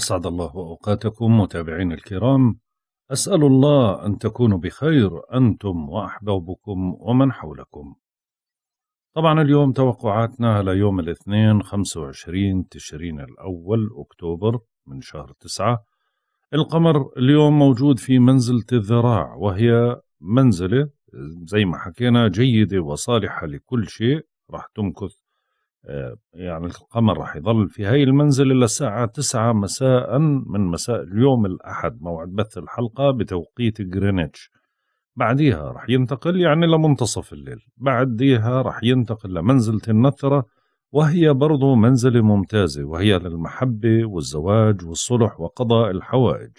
أسعد الله أوقاتكم متابعين الكرام أسأل الله أن تكونوا بخير أنتم وأحبابكم ومن حولكم طبعا اليوم توقعاتنا على يوم الاثنين 25 تشرين الأول أكتوبر من شهر 9 القمر اليوم موجود في منزلة الذراع وهي منزلة زي ما حكينا جيدة وصالحة لكل شيء راح تمكث آه، يعني القمر راح يظل في هاي المنزل إلى الساعة 9 مساء من مساء اليوم الأحد موعد بث الحلقة بتوقيت غرينتش بعديها راح ينتقل يعني لمنتصف الليل بعديها راح ينتقل لمنزلة النثرة وهي برضو منزلة ممتازة وهي للمحبة والزواج والصلح وقضاء الحوائج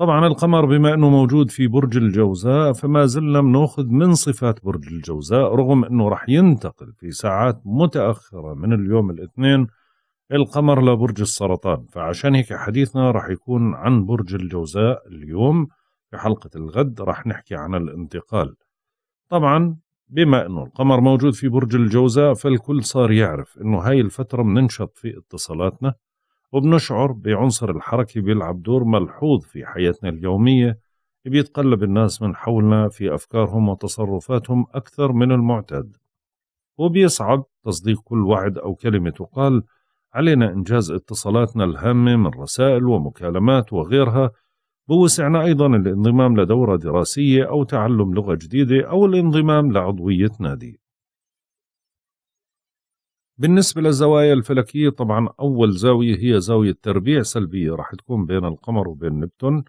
طبعا القمر بما أنه موجود في برج الجوزاء فما زلنا بناخذ من صفات برج الجوزاء رغم أنه راح ينتقل في ساعات متأخرة من اليوم الاثنين القمر لبرج السرطان فعشان هيك حديثنا راح يكون عن برج الجوزاء اليوم في حلقة الغد راح نحكي عن الانتقال طبعا بما أنه القمر موجود في برج الجوزاء فالكل صار يعرف أنه هاي الفترة بننشط في اتصالاتنا وبنشعر بعنصر الحركة بيلعب دور ملحوظ في حياتنا اليومية بيتقلب الناس من حولنا في أفكارهم وتصرفاتهم أكثر من المعتاد وبيصعب تصديق كل وعد أو كلمة تقال علينا إنجاز اتصالاتنا الهامة من رسائل ومكالمات وغيرها بوسعنا أيضا الانضمام لدورة دراسية أو تعلم لغة جديدة أو الانضمام لعضوية نادي بالنسبة للزوايا الفلكية طبعا أول زاوية هي زاوية تربيع سلبية راح تكون بين القمر وبين نبتون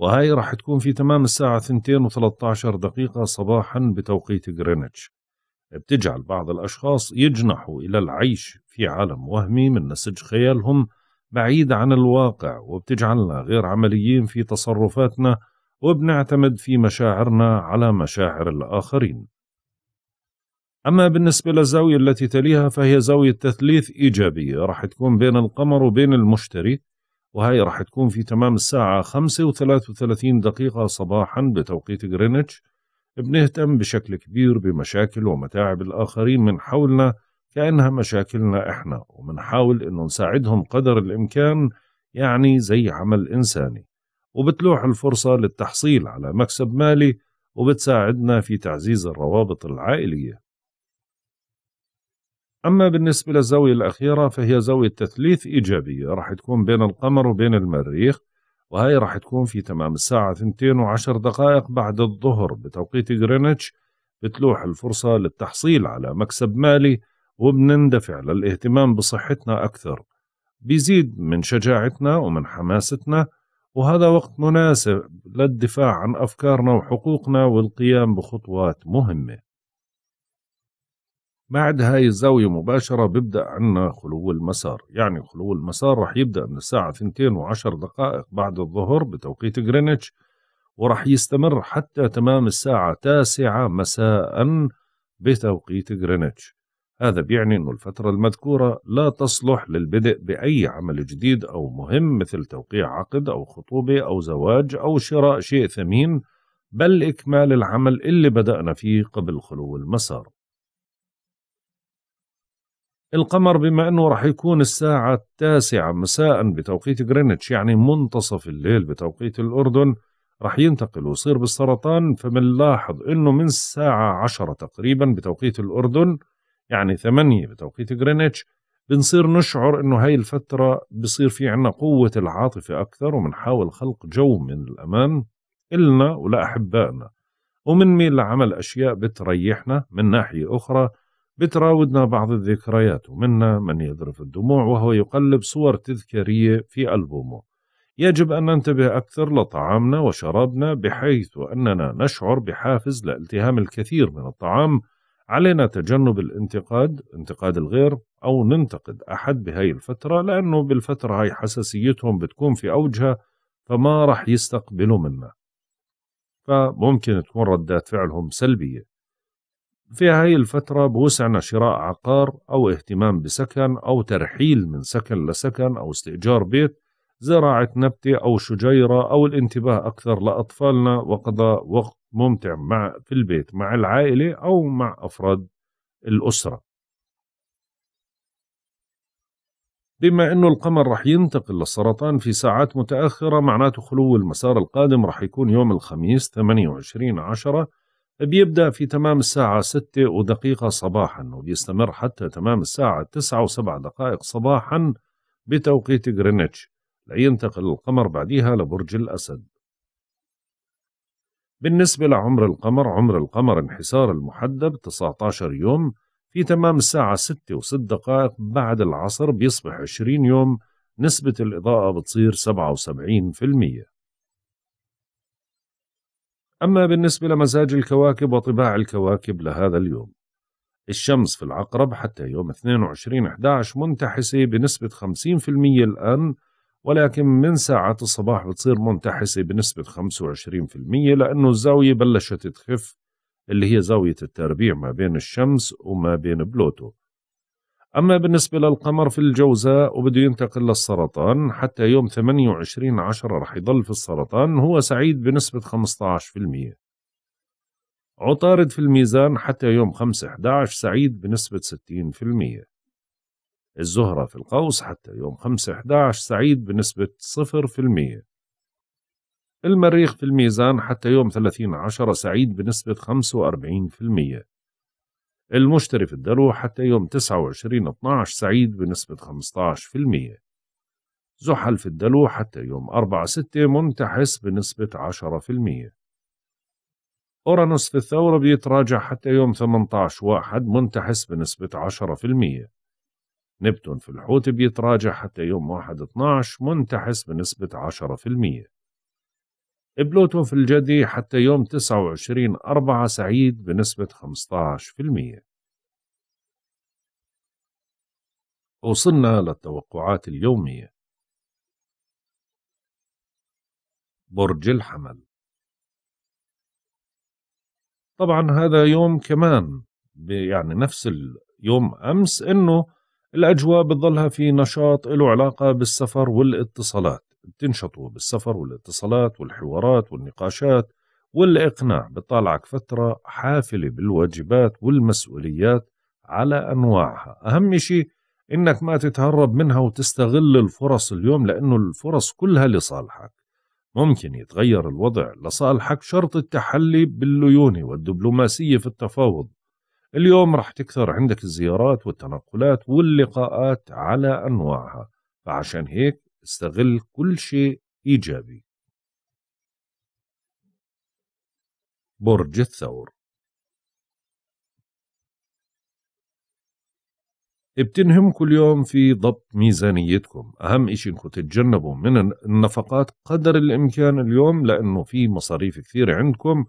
وهي راح تكون في تمام الساعة 2 و13 دقيقة صباحا بتوقيت غرينتش بتجعل بعض الأشخاص يجنحوا إلى العيش في عالم وهمي من نسج خيالهم بعيد عن الواقع وبتجعلنا غير عمليين في تصرفاتنا وبنعتمد في مشاعرنا على مشاعر الآخرين أما بالنسبة للزاوية التي تليها فهي زاوية تثليث إيجابية راح تكون بين القمر وبين المشتري وهي راح تكون في تمام الساعة 35 دقيقة صباحا بتوقيت غرينتش بنهتم بشكل كبير بمشاكل ومتاعب الآخرين من حولنا كأنها مشاكلنا إحنا وبنحاول إنه نساعدهم قدر الإمكان يعني زي عمل إنساني وبتلوح الفرصة للتحصيل على مكسب مالي وبتساعدنا في تعزيز الروابط العائلية أما بالنسبة للزاوية الأخيرة فهي زاوية تثليث إيجابية راح تكون بين القمر وبين المريخ وهي راح تكون في تمام الساعة 2 وعشر دقائق بعد الظهر بتوقيت غرينتش بتلوح الفرصة للتحصيل على مكسب مالي وبنندفع للاهتمام بصحتنا أكثر بيزيد من شجاعتنا ومن حماستنا وهذا وقت مناسب للدفاع عن أفكارنا وحقوقنا والقيام بخطوات مهمة بعد هاي الزاوية مباشرة ببدأ عنا خلو المسار يعني خلو المسار رح يبدأ من الساعة 2 وعشر دقائق بعد الظهر بتوقيت غرينتش ورح يستمر حتى تمام الساعة 9 مساء بتوقيت غرينتش هذا بيعني أن الفترة المذكورة لا تصلح للبدء بأي عمل جديد أو مهم مثل توقيع عقد أو خطوبة أو زواج أو شراء شيء ثمين بل إكمال العمل اللي بدأنا فيه قبل خلو المسار القمر بما أنه راح يكون الساعة التاسعة مساء بتوقيت غرينتش يعني منتصف الليل بتوقيت الأردن راح ينتقل ويصير بالسرطان فبنلاحظ أنه من الساعة عشرة تقريبا بتوقيت الأردن يعني ثمانية بتوقيت غرينتش بنصير نشعر انه هاي الفترة بصير في عنا قوة العاطفة أكثر وبنحاول خلق جو من الأمان إلنا ولأحبائنا ومنميل لعمل أشياء بتريحنا من ناحية أخرى بتراودنا بعض الذكريات ومنا من يذرف الدموع وهو يقلب صور تذكارية في ألبومه يجب أن ننتبه أكثر لطعامنا وشرابنا بحيث أننا نشعر بحافز لالتهام الكثير من الطعام علينا تجنب الانتقاد انتقاد الغير أو ننتقد أحد بهاي الفترة لأنه بالفترة هاي حساسيتهم بتكون في أوجها فما رح يستقبلوا منا فممكن تكون ردات فعلهم سلبية في هاي الفترة بوسعنا شراء عقار أو اهتمام بسكن أو ترحيل من سكن لسكن أو استئجار بيت زراعة نبتة أو شجيرة أو الانتباه أكثر لأطفالنا وقضاء وقت ممتع مع في البيت مع العائلة أو مع أفراد الأسرة بما أنه القمر رح ينتقل للسرطان في ساعات متأخرة معناته خلو المسار القادم رح يكون يوم الخميس 28 عشرة بيبدأ في تمام الساعة ستة ودقيقة صباحا وبيستمر حتى تمام الساعة تسعة وسبع دقائق صباحا بتوقيت غرينتش لينتقل القمر بعديها لبرج الأسد بالنسبة لعمر القمر عمر القمر انحسار المحدب 19 يوم في تمام الساعة 6 و6 دقائق بعد العصر بيصبح 20 يوم نسبة الإضاءة بتصير 77% أما بالنسبة لمزاج الكواكب وطباع الكواكب لهذا اليوم الشمس في العقرب حتى يوم 22/11 منتحسة بنسبة 50% الآن ولكن من ساعة الصباح بتصير منتحسة بنسبة 25% لأنه الزاوية بلشت تخف اللي هي زاوية التربيع ما بين الشمس وما بين بلوتو أما بالنسبة للقمر في الجوزاء وبده ينتقل للسرطان حتى يوم 28 عشرة رح يضل في السرطان هو سعيد بنسبة 15% عطارد في الميزان حتى يوم 5 11 سعيد بنسبة 60% الزهرة في القوس حتى يوم 5 11 سعيد بنسبة 0% المريخ في الميزان حتى يوم 30 عشرة سعيد بنسبة 45% المشتري في الدلو حتى يوم 29 12 سعيد بنسبة 15% زحل في الدلو حتى يوم 4 6 منتحس بنسبة 10% أورانوس في الثورة بيتراجع حتى يوم 18 1 منتحس بنسبة 10% نبتون في الحوت بيتراجع حتى يوم 1 12 منتحس بنسبة 10% بلوتو في الجدي حتى يوم 29 أربعة سعيد بنسبة 15% وصلنا للتوقعات اليومية برج الحمل طبعا هذا يوم كمان يعني نفس اليوم أمس أنه الأجواء بتظلها في نشاط له علاقة بالسفر والاتصالات بتنشطوا بالسفر والاتصالات والحوارات والنقاشات والإقناع بطالعك فترة حافلة بالواجبات والمسؤوليات على أنواعها أهم شيء إنك ما تتهرب منها وتستغل الفرص اليوم لأنه الفرص كلها لصالحك ممكن يتغير الوضع لصالحك شرط التحلي بالليونة والدبلوماسية في التفاوض اليوم رح تكثر عندك الزيارات والتنقلات واللقاءات على أنواعها فعشان هيك استغل كل شيء إيجابي برج الثور ابتنهم كل يوم في ضبط ميزانيتكم أهم إشي إنكم تتجنبوا من النفقات قدر الإمكان اليوم لأنه في مصاريف كثيرة عندكم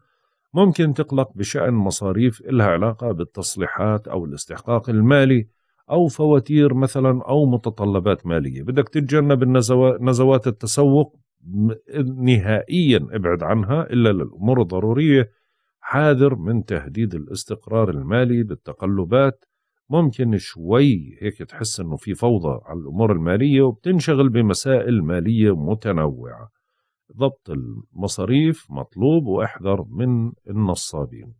ممكن تقلق بشأن مصاريف إلها علاقة بالتصليحات أو الاستحقاق المالي أو فواتير مثلا أو متطلبات مالية بدك تتجنب نزوات التسوق نهائيا ابعد عنها إلا للأمور الضرورية حاذر من تهديد الاستقرار المالي بالتقلبات ممكن شوي هيك تحس انه في فوضى على الامور الماليه وبتنشغل بمسائل ماليه متنوعه ضبط المصاريف مطلوب واحذر من النصابين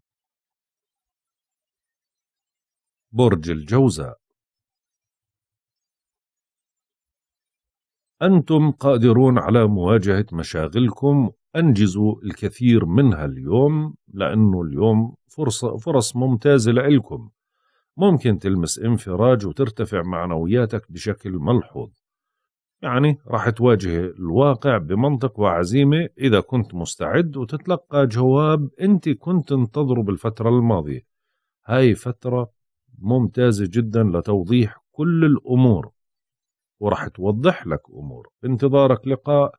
برج الجوزاء أنتم قادرون على مواجهة مشاغلكم أنجزوا الكثير منها اليوم لأنه اليوم فرصة فرص ممتازة لإلكم ممكن تلمس انفراج وترتفع معنوياتك بشكل ملحوظ يعني راح تواجه الواقع بمنطق وعزيمة إذا كنت مستعد وتتلقى جواب أنت كنت تنتظره بالفترة الماضية هاي فترة ممتازة جدا لتوضيح كل الأمور وراح توضح لك امور انتظارك لقاء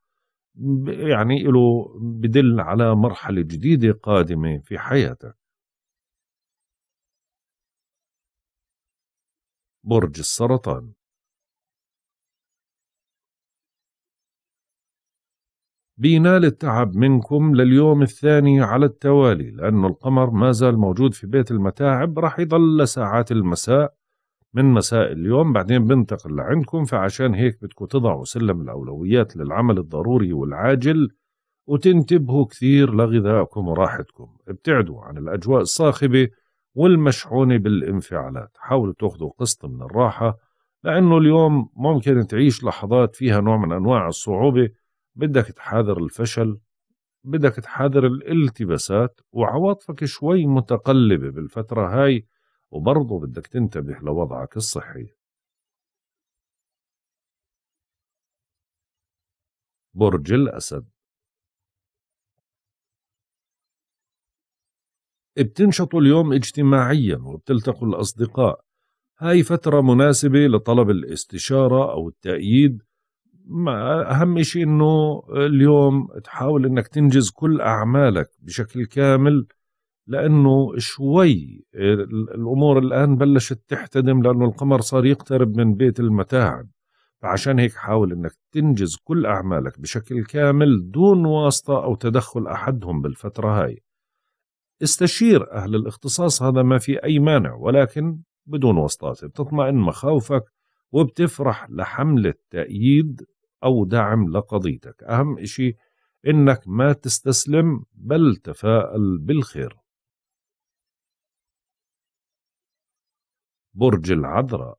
يعني له بدل على مرحله جديده قادمه في حياتك برج السرطان بينال التعب منكم لليوم الثاني على التوالي لأن القمر ما زال موجود في بيت المتاعب راح يضل لساعات المساء من مساء اليوم بعدين بنتقل لعندكم فعشان هيك بدكم تضعوا سلم الأولويات للعمل الضروري والعاجل وتنتبهوا كثير لغذائكم وراحتكم ابتعدوا عن الأجواء الصاخبة والمشحونة بالانفعالات حاولوا تاخذوا قسط من الراحة لأنه اليوم ممكن تعيش لحظات فيها نوع من أنواع الصعوبة بدك تحاذر الفشل بدك تحاذر الالتباسات وعواطفك شوي متقلبة بالفترة هاي وبرضه بدك تنتبه لوضعك الصحي برج الأسد بتنشطوا اليوم اجتماعيا وبتلتقوا الأصدقاء هاي فترة مناسبة لطلب الاستشارة أو التأييد ما أهم شيء أنه اليوم تحاول أنك تنجز كل أعمالك بشكل كامل لانه شوي الامور الان بلشت تحتدم لانه القمر صار يقترب من بيت المتاعب فعشان هيك حاول انك تنجز كل اعمالك بشكل كامل دون واسطه او تدخل احدهم بالفتره هاي استشير اهل الاختصاص هذا ما في اي مانع ولكن بدون واسطات بتطمئن مخاوفك وبتفرح لحمله تأييد او دعم لقضيتك اهم شيء انك ما تستسلم بل تفاءل بالخير برج العذراء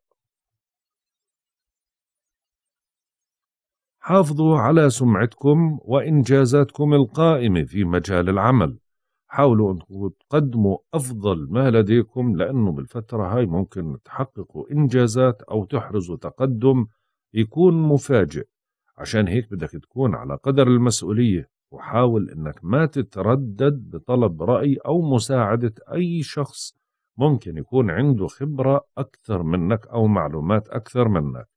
حافظوا على سمعتكم وإنجازاتكم القائمة في مجال العمل حاولوا أنكم تقدموا أفضل ما لديكم لأنه بالفترة هاي ممكن تحققوا إنجازات أو تحرزوا تقدم يكون مفاجئ عشان هيك بدك تكون على قدر المسؤولية وحاول أنك ما تتردد بطلب رأي أو مساعدة أي شخص ممكن يكون عنده خبرة أكثر منك أو معلومات أكثر منك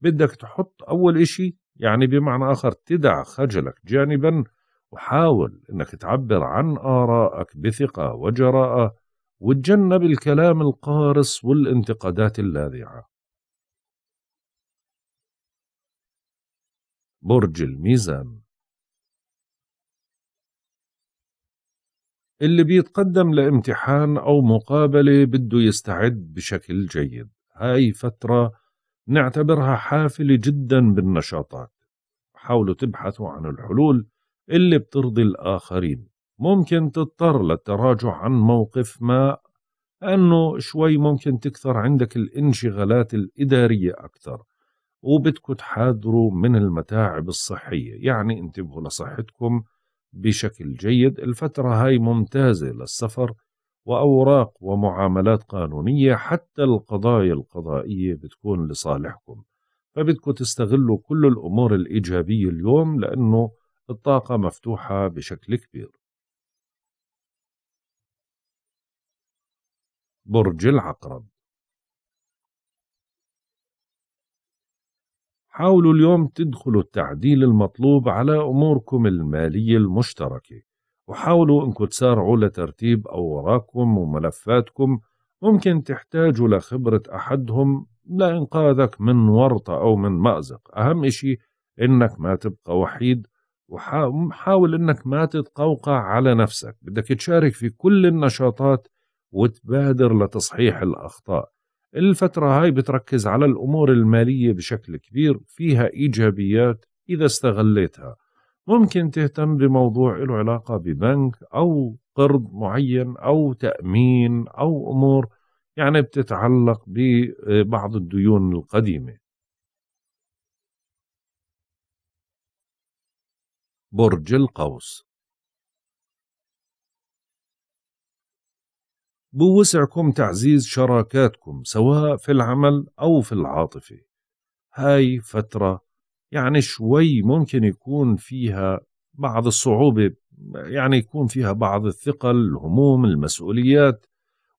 بدك تحط أول إشي يعني بمعنى آخر تدع خجلك جانبا وحاول أنك تعبر عن آرائك بثقة وجراءة وتجنب الكلام القارص والانتقادات اللاذعة برج الميزان اللي بيتقدم لامتحان أو مقابلة بده يستعد بشكل جيد هاي فترة نعتبرها حافلة جدا بالنشاطات حاولوا تبحثوا عن الحلول اللي بترضي الآخرين ممكن تضطر للتراجع عن موقف ما لأنه شوي ممكن تكثر عندك الانشغالات الإدارية أكثر وبدكم تحاذروا من المتاعب الصحية يعني انتبهوا لصحتكم بشكل جيد الفترة هاي ممتازة للسفر وأوراق ومعاملات قانونية حتى القضايا القضائية بتكون لصالحكم فبدكم تستغلوا كل الأمور الإيجابية اليوم لأنه الطاقة مفتوحة بشكل كبير برج العقرب حاولوا اليوم تدخلوا التعديل المطلوب على أموركم المالية المشتركة وحاولوا أنكم تسارعوا لترتيب أوراقكم وملفاتكم ممكن تحتاجوا لخبرة أحدهم لإنقاذك من ورطة أو من مأزق أهم إشي إنك ما تبقى وحيد وحاول إنك ما تتقوقع على نفسك بدك تشارك في كل النشاطات وتبادر لتصحيح الأخطاء الفترة هاي بتركز على الأمور المالية بشكل كبير فيها إيجابيات إذا استغليتها ممكن تهتم بموضوع له علاقة ببنك أو قرض معين أو تأمين أو أمور يعني بتتعلق ببعض الديون القديمة برج القوس بوسعكم تعزيز شراكاتكم سواء في العمل أو في العاطفة هاي فترة يعني شوي ممكن يكون فيها بعض الصعوبة يعني يكون فيها بعض الثقل الهموم المسؤوليات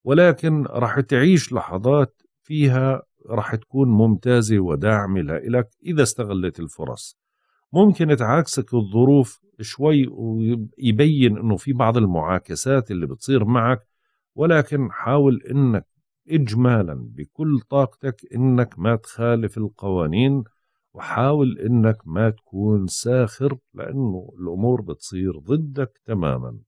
ولكن رح تعيش لحظات فيها رح تكون ممتازة وداعمة لإلك إذا استغلت الفرص ممكن تعاكسك الظروف شوي ويبين أنه في بعض المعاكسات اللي بتصير معك ولكن حاول انك اجمالا بكل طاقتك انك ما تخالف القوانين وحاول انك ما تكون ساخر لانه الامور بتصير ضدك تماما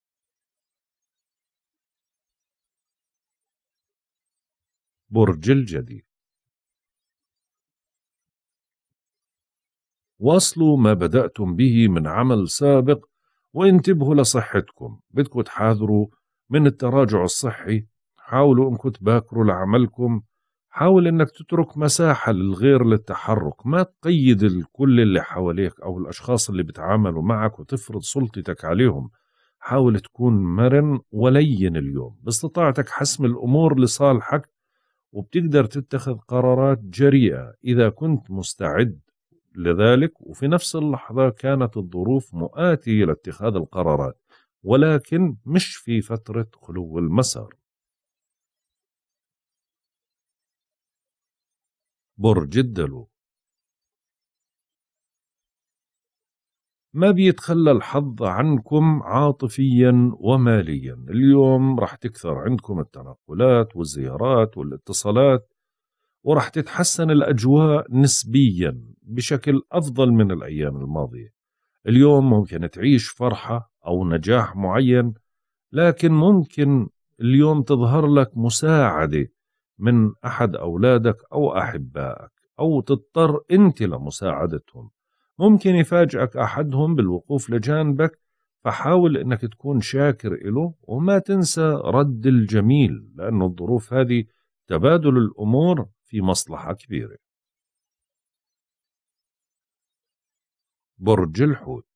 برج الجدي واصلوا ما بدأتم به من عمل سابق وانتبهوا لصحتكم بدكم تحاذروا من التراجع الصحي حاولوا إن كنت باكروا لعملكم حاول إنك تترك مساحة للغير للتحرك ما تقيد الكل اللي حواليك أو الأشخاص اللي بتعاملوا معك وتفرض سلطتك عليهم حاول تكون مرن ولين اليوم باستطاعتك حسم الأمور لصالحك وبتقدر تتخذ قرارات جريئة إذا كنت مستعد لذلك وفي نفس اللحظة كانت الظروف مؤاتية لاتخاذ القرارات ولكن مش في فترة خلو المسار برج الدلو ما بيتخلى الحظ عنكم عاطفيا وماليا اليوم رح تكثر عندكم التنقلات والزيارات والاتصالات ورح تتحسن الأجواء نسبيا بشكل أفضل من الأيام الماضية اليوم ممكن تعيش فرحة أو نجاح معين لكن ممكن اليوم تظهر لك مساعدة من أحد أولادك أو أحبائك أو تضطر أنت لمساعدتهم ممكن يفاجئك أحدهم بالوقوف لجانبك فحاول أنك تكون شاكر له وما تنسى رد الجميل لأن الظروف هذه تبادل الأمور في مصلحة كبيرة برج الحوت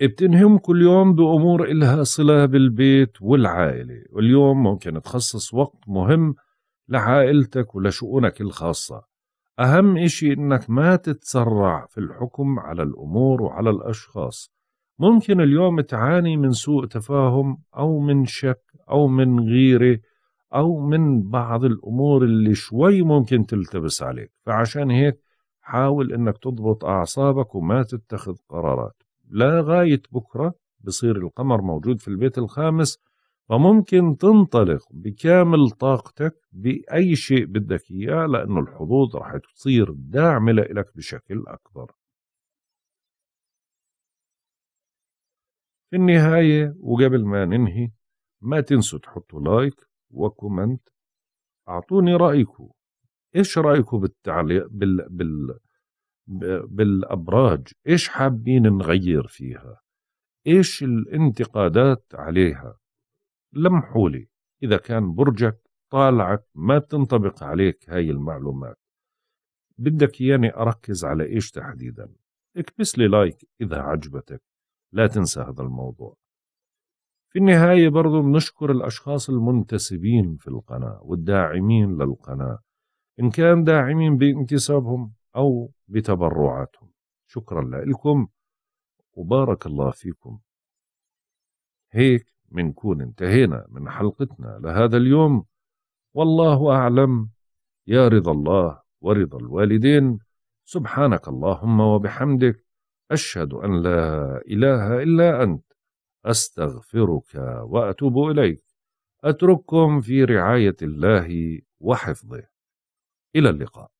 بتنهم كل يوم بأمور إلها صلة بالبيت والعائلة واليوم ممكن تخصص وقت مهم لعائلتك ولشؤونك الخاصة أهم إشي إنك ما تتسرع في الحكم على الأمور وعلى الأشخاص ممكن اليوم تعاني من سوء تفاهم أو من شك أو من غيرة أو من بعض الأمور اللي شوي ممكن تلتبس عليك فعشان هيك حاول إنك تضبط أعصابك وما تتخذ قرارات لغاية بكرة بصير القمر موجود في البيت الخامس فممكن تنطلق بكامل طاقتك بأي شيء بدك إياه لأنه الحظوظ رح تصير داعمة لك بشكل أكبر في النهاية وقبل ما ننهي ما تنسوا تحطوا لايك وكومنت أعطوني رأيكم إيش رأيكم بالتعليق بال... بال... بالابراج ايش حابين نغير فيها ايش الانتقادات عليها لمحوا لي اذا كان برجك طالعك ما تنطبق عليك هاي المعلومات بدك اياني اركز على ايش تحديدا اكبس لي لايك اذا عجبتك لا تنسى هذا الموضوع في النهاية برضو بنشكر الأشخاص المنتسبين في القناة والداعمين للقناة إن كان داعمين بانتسابهم أو بتبرعاتهم شكرا لكم وبارك الله فيكم هيك منكون انتهينا من حلقتنا لهذا اليوم والله أعلم يا رضا الله ورضا الوالدين سبحانك اللهم وبحمدك أشهد أن لا إله إلا أنت أستغفرك وأتوب إليك أترككم في رعاية الله وحفظه إلى اللقاء